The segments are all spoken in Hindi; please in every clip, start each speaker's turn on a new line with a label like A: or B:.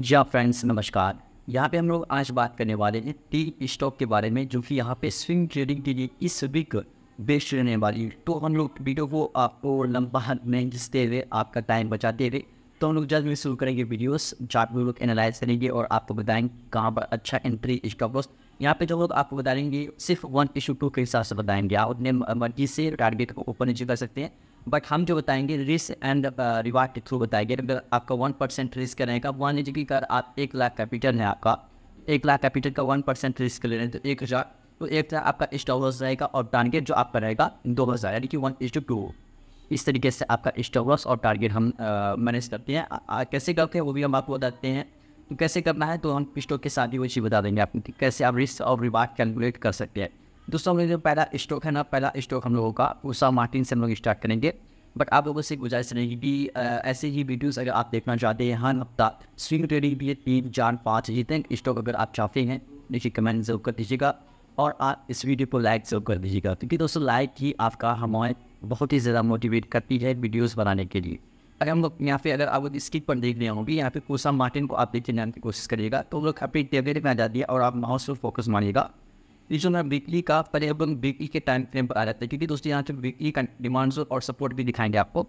A: जी फ्रेंड्स नमस्कार यहाँ पे हम लोग आज बात करने वाले हैं टी स्टॉक के बारे में जो कि यहाँ पे स्विंग ट्रेडिंग के लिए इस वीक बेस्ट रहने वाली तो हम लोग वीडियो को आपको लंबा नहीं जिसते हुए आपका टाइम बचाते हुए तो हम लोग जल्द में शुरू करेंगे वीडियोस जहाँ पर लोग एनालाइज करेंगे और आपको बताएंगे कहाँ पर अच्छा एंट्री स्टॉप लॉस यहाँ पे जो लोग आपको देंगे सिर्फ वन इशू टू के हिसाब से बताएंगे आप अपने मर्जी से टारगेट को ओपन नीचे कर सकते हैं बट हम जो बताएंगे रिस्क एंड रिवार्ड के थ्रू बताएंगे तो आपका वन परसेंट रिस्क रहेगा वन लीजिए कि अगर आप एक लाख कैपिटल है आपका एक लाख कैपिटल का वन परसेंट रिस्क ले रहे हैं तो एक हज़ार तो एक हज़ार आपका स्टॉक लॉस रहेगा और टारगेट जो आपका रहेगा दो हज़ार यानी कि वन इज टू टू इस तरीके से आपका लॉस और टारगेट हम मैनेज uh, करते हैं आ, आ, कैसे करते हैं वो भी हम आपको बताते हैं तो कैसे करना है तो हम स्टॉक के साथ ही वो चीज़ बता देंगे आपको कैसे आप रिस्क और रिवार्ड कैलकुलेट कर सकते हैं दोस्तों हम लोग जो पहला स्टॉक है ना पहला स्टॉक हम लोगों का उषा मार्टिन से हम लोग स्टार्ट करेंगे बट आप लोगों से गुजारिश रहेगी कि ऐसे ही वीडियोस अगर आप देखना चाहते हैं हर हफ्ता स्विंग ट्रेडिंग भी तीन चार पाँच जितने स्टॉक अगर आप चाहते हैं नीचे कमेंट जरूर कर दीजिएगा और आप इस वीडियो को लाइक जरूर कर दीजिएगा क्योंकि दोस्तों लाइक ही आपका हमारे बहुत ही ज़्यादा मोटिवेट करती है वीडियोज़ बनाने के लिए अगर हम लोग यहाँ पे अगर आप स्क्रीन पर देख रहे होंगे यहाँ पे पूसा मार्टिन को आप देखने जाने की कोशिश करिएगा तो लोग अपनी टेबलेट में आ जाती है और आप माउस पर फोकस मारिएगा ये जो ना वीकली का पहले अब वीकली के टाइम फ्रेम पर आ जाते हैं क्योंकि दोस्तों यहाँ पे वीकली का डिमांड्स और सपोर्ट भी दिखाएंगे आपको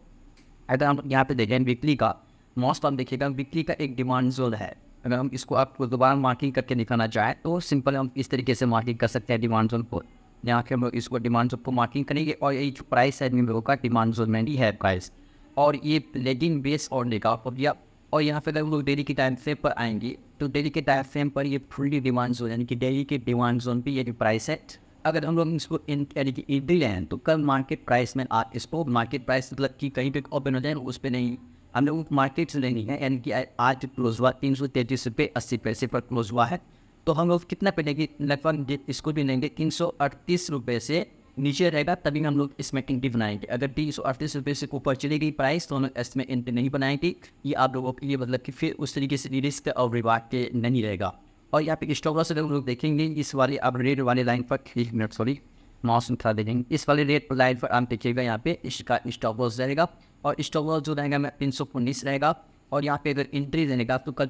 A: अगर हम यहाँ पे देखें वीकली का मोस्ट आप देखिएगा वीकली का एक डिमांड जोन है अगर हम इसको आपको दोबारा मार्किंग करके दिखाना चाहें तो सिंपल हम इस तरीके से मार्किंग कर सकते हैं डिमांड जोन को यहाँ के हम लोग इसको डिमांड जोन को मार्किंग करेंगे और ये जो प्राइस है लोगों का डिमांड जोन में ही है प्राइस और ये लेगिंग बेस और लेगा और यह और यहाँ पे हम लोग डेली के टाइम फ्रेम पर आएंगे तो डेली के टाइम फ्रेम पर ये फुल्ली डिमांड जोन यानी कि डेली के डिमांड जोन पे ये जो प्राइस है अगर हम लोग इसको यानी कि ईदी लें तो कल मार्केट प्राइस में आप इसको मार्केट प्राइस मतलब कि कहीं पर ओपन हो जाए उस पर नहीं हम लोगों को मार्केट से लेनी है यानी कि आज क्लोज हुआ तीन सौ तैंतीस रुपये अस्सी पैसे पर क्लोज हुआ है तो हम लोग कितना पे लेंगे लगभग इसको भी लेंगे तीन सौ अड़तीस रुपये से नीचे रहेगा तभी हम लोग इसमें एंट्री बनाएंगे अगर तीन सौ अड़तीस रुपये से ऊपर चली गई प्राइस तो हम लोग इसमें एंट्री नहीं बनाएंगे ये आप लोगों के लिए मतलब कि फिर उस तरीके से रिस्क और रिवार्ड के नहीं रहेगा और यहाँ पे स्टॉक लॉस अगर हम लोग देखेंगे इस वाले आप रेड वाले लाइन पर एक मिनट सॉरी माउस उठा देंगे इस वाले रेड लाइन पर आप देखिएगा यहाँ पे इसका स्टॉक लॉस रहेगा और स्टॉक लॉस जो रहेगा मैं तीन सौ उन्नीस रहेगा और यहाँ पे अगर एंट्री रहेगा तो कल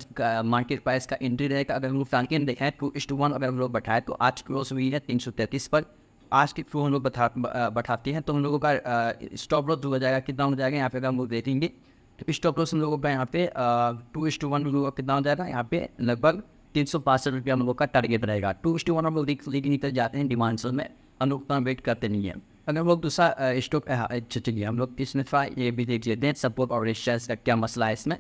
A: मार्केट प्राइस का एंट्री रहेगा अगर हम लोग टारगेट देखें टू इस टू वन अगर हम लोग बैठाए तो आज क्लोज हुई है तीन सौ तैंतीस पर आज के थ्रू हम लोग बता बैठाते हैं तो हम लोगों का स्टॉप लॉस हो जाएगा कितना हो जाएगा यहाँ पे अगर हम लोग देखेंगे तो स्टॉप लॉस हम लोगों का यहाँ पे टू इस टू वन लोगों का कितना हो जाएगा यहाँ पे लगभग तीन सौ पाँसठ रुपया हम लोग का टारगेट रहेगा टू इस टू वन हम लोग लेके निकल जाते हैं डिमांड में हम लोग उतना वेट करते नहीं हैं अगर हम लोग दूसरा स्टॉक हाँ, अच्छा चलिए हम लोग इसमें ये भी देख लेते हैं सपोर्ट और रेशियस का क्या मसला है इसमें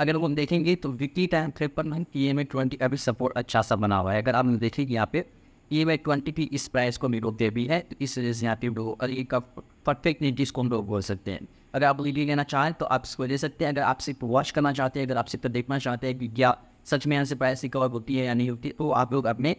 A: अगर हम देखेंगे तो विकली टाइम फ्रेम पर ना पी एम ए ट्वेंटी का भी सपोर्ट अच्छा सा बना हुआ है अगर आप देखेंगे यहाँ पे ई वाई ट्वेंटी की इस प्राइस को हम लोग दे भी है तो इस वजह से यहाँ पे लोग और एक परफेक्ट नीट हम लोग बोल सकते हैं अगर आप लीडी लेना चाहें तो आप इसको ले सकते हैं अगर आप सिर्फ वॉश करना चाहते हैं अगर आप सिर्फ तो देखना चाहते हैं कि क्या सच में यहाँ से प्राइस रिकवर होती है या नहीं होती तो आप लोग अपने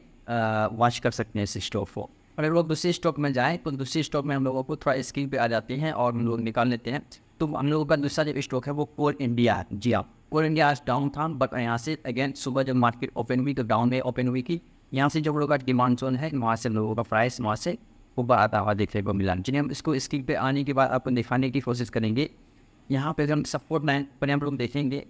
A: वॉच कर सकते हैं इस स्टॉक को और लोग दूसरे स्टॉक में जाएँ तो दूसरे स्टॉक में हम लोगों को थोड़ा स्क्रीन पर आ जाते हैं और हम लोग निकाल लेते हैं तो हम लोगों का दूसरा जो स्टॉक है वो कोर इंडिया है जी हाँ कोर इंडिया आज डाउन था बट यहाँ से अगेन सुबह जब मार्केट ओपन हुई तो डाउन में ओपन हुई की यहाँ से जो लोगों का डिमांड जोन है वहाँ से लोगों का प्राइस वहाँ से ऊपर आता हुआ देखने को मिला जिन्हें हम इसको स्क्रीन पे आने के बाद आपको दिखाने की कोशिश करेंगे यहाँ पे हम सपोर्ट लाइन पर हम लोग देखेंगे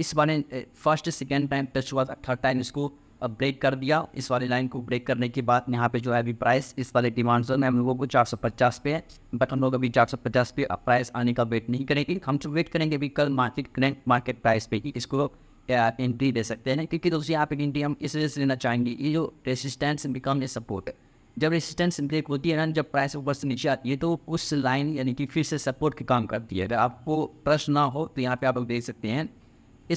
A: इस वाले फर्स्ट सेकेंड टाइम टच हुआ था थर्ड टाइम इसको अब ब्रेक कर दिया इस वाली लाइन को ब्रेक करने के बाद यहाँ पे जो है अभी प्राइस इस वाले डिमांड जोन में हम लोगों को 450 पे है बट हम लोग अभी 450 पे प्राइस आने का वेट नहीं करेंगे हम तो वेट करेंगे अभी कल मार्केट करेंट मार्केट प्राइस पे ही इसको एंट्री दे सकते हैं क्योंकि दोस्तों यहाँ पे एंट्री हम इस वजह से लेना चाहेंगे ये जो रेसिस्टेंस बिकम ए सपोर्ट जब रेजिस्टेंस ब्रेक होती है ना जब प्राइस ऊपर से नीचे आती है तो उस लाइन यानी कि फिर से सपोर्ट के काम करती है अगर आपको प्रश्न ना हो तो यहाँ पे आप लोग देख सकते हैं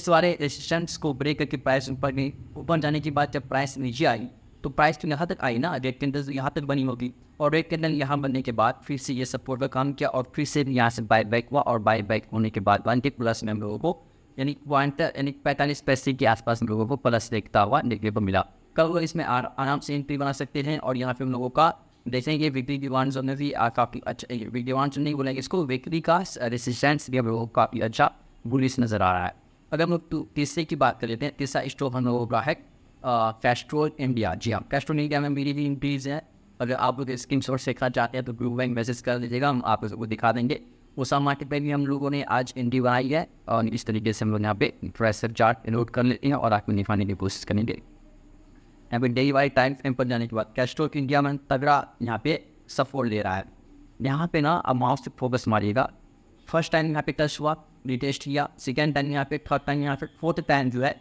A: इस बारे रेजिस्टेंस को ब्रेक करके प्राइस ऊपर गई ऊपर जाने के बाद जब प्राइस नीचे आई तो प्राइस तो यहाँ तक आई ना रेड कैंडल तो यहाँ तक बनी होगी और रेड कैंडल यहाँ बनने के बाद फिर से ये सपोर्ट का काम किया और फिर से यहाँ से बाई बैक हुआ और बाय बैक होने के बाद वन के प्लस में हम लोगों को यानी पॉइंट यानी पैंतालीस पैसे के आसपास हम लोगों को प्लस देखता हुआ देखने को मिला कब इसमें आर, आराम से एंट्री बना सकते हैं और यहाँ पे हम लोगों का देखेंगे विक्री डिमांड जो भी काफ़ी अच्छा विक्री जो नहीं बोलेंगे इसको विक्री का रेसिस्टेंस भी हम लोगों को काफ़ी अच्छा बुलिस नज़र आ रहा है अगर हम लोग तो तीसरे की बात कर लेते हैं तीसरा स्टॉक हम लोगों का है कैस्ट्रोल इंडिया जी हाँ कैस्ट्रोल इंडिया में मेरी भी इंट्रीज है अगर आप लोग स्क्रीन शॉट देखना चाहते हैं तो ग्रुप बैंक मैसेज कर दीजिएगा हम आप उसको दिखा देंगे उसा मार्केट में भी हम लोगों ने आज एंट्री बनाई है और इस तरीके से हम लोग यहाँ पे प्रेसर चार्ट नोट कर लेते हैं और आपको निफाने की कोशिश करेंगे यहाँ पे डेली वाई टाइम फ्रेम पर जाने के बाद कैस्ट्रो इंडिया में तगड़ा यहाँ पे सपोर्ट ले रहा है यहाँ पे ना अब माउस से फोकस मारिएगा फर्स्ट टाइम यहाँ पे टच हुआ रिटेस्ट किया सेकेंड टाइम यहाँ पे थर्ड टाइम यहाँ पे फोर्थ टाइम जो है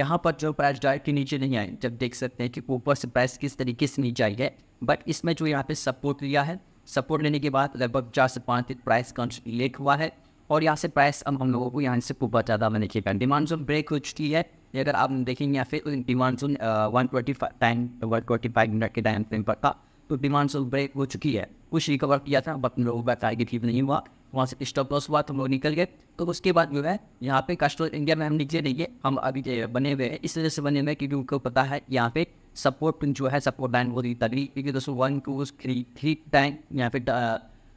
A: यहाँ पर जो प्राइस डायरेक्ट के नीचे नहीं आए जब देख सकते हैं कि ऊपर से प्राइस किस तरीके से नीचे आई है बट इसमें जो यहाँ पे सपोर्ट लिया है सपोर्ट लेने के बाद लगभग चार से पाँच दिन प्राइस लेक हुआ है और यहाँ से प्राइस अब हम लोगों को यहाँ से बहुत ज़्यादा मैंने देखेगा डिमांड जोन ब्रेक हो चुकी है अगर आप देखेंगे या फिर demand zone one twenty time one twenty five minute के टाइम फ्रेम पर था तो डिमांड जोन ब्रेक हो चुकी है कुछ रिकवर किया था बट लोगों का टारगेट ही नहीं हुआ वहाँ से स्टॉप लॉस हुआ तो हम लोग निकल गए तो उसके बाद जो है यहाँ पे कस्टमर इंडिया में हम नीचे नहीं है हम अभी बने हुए हैं इस वजह से बने हुए हैं क्योंकि उनको पता है यहाँ पे सपोर्ट जो है सपोर्ट बैंड वो दी तभी क्योंकि दोस्तों वन टू थ्री थ्री टैंक या फिर uh,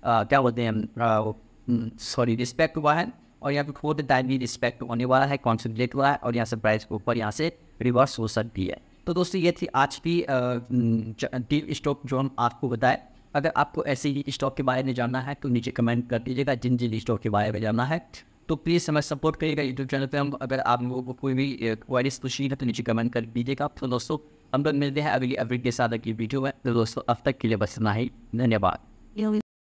A: uh, क्या बोलते हैं सॉरी uh, रिस्पेक्ट mm, हुआ है और यहाँ पे फोर्थ टाइम भी रिस्पेक्ट होने वाला है कॉन्सेंट्रेट हुआ है और यहाँ से प्राइस के ऊपर यहाँ से रिवर्स हो सकती है तो दोस्तों ये थी आज की डीप स्टॉक mm, जो हम आपको बताए अगर आपको ऐसे ही स्टॉक के बारे में जानना है तो नीचे कमेंट कर दीजिएगा जिन जिन स्टॉक के बारे में जानना है तो प्लीज़ हमें सपोर्ट करिएगा यूट्यूब चैनल पर हम अगर आप लोगों को कोई भी क्वारीज पूछिएगा तो नीचे कमेंट कर दीजिएगा तो दोस्तों हम लोग मिलते हैं अगली अपडेट के साथ अगली वीडियो में तो दोस्तों अब तक के लिए बस इतना ही धन्यवाद